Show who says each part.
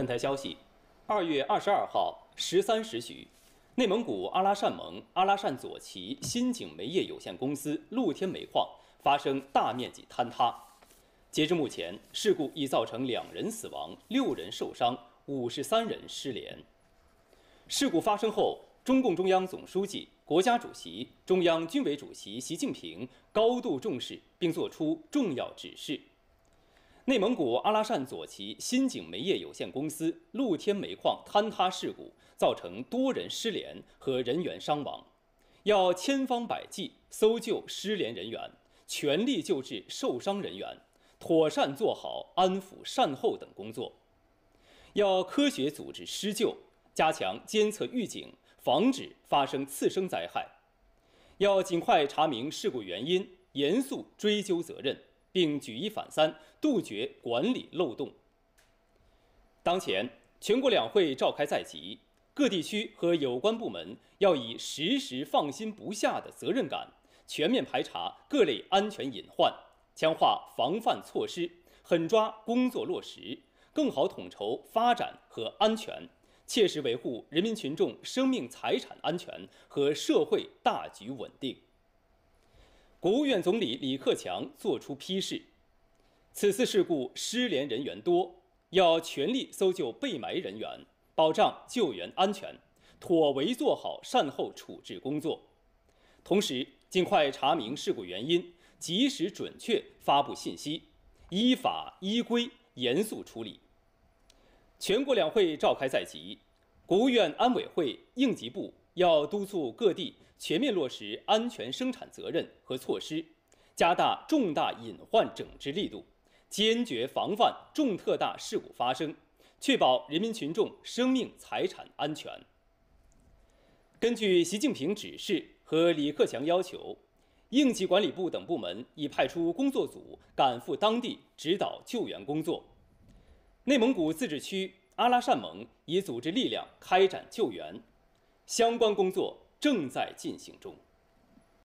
Speaker 1: 本台消息，二月二十二号十三时许，内蒙古阿拉善盟阿拉善左旗新景煤业有限公司露天煤矿发生大面积坍塌。截至目前，事故已造成两人死亡、六人受伤、五十三人失联。事故发生后，中共中央总书记、国家主席、中央军委主席习近平高度重视，并作出重要指示。内蒙古阿拉善左旗新景煤业有限公司露天煤矿坍塌事故造成多人失联和人员伤亡，要千方百计搜救失联人员，全力救治受伤人员，妥善做好安抚善后等工作。要科学组织施救，加强监测预警，防止发生次生灾害。要尽快查明事故原因，严肃追究责任。并举一反三，杜绝管理漏洞。当前全国两会召开在即，各地区和有关部门要以时时放心不下的责任感，全面排查各类安全隐患，强化防范措施，狠抓工作落实，更好统筹发展和安全，切实维护人民群众生命财产安全和社会大局稳定。国务院总理李克强作出批示：此次事故失联人员多，要全力搜救被埋人员，保障救援安全，妥为做好善后处置工作。同时，尽快查明事故原因，及时准确发布信息，依法依规严肃处理。全国两会召开在即，国务院安委会应急部。要督促各地全面落实安全生产责任和措施，加大重大隐患整治力度，坚决防范重特大事故发生，确保人民群众生命财产安全。根据习近平指示和李克强要求，应急管理部等部门已派出工作组赶赴当地指导救援工作。内蒙古自治区阿拉善盟已组织力量开展救援。相关工作正在进行中。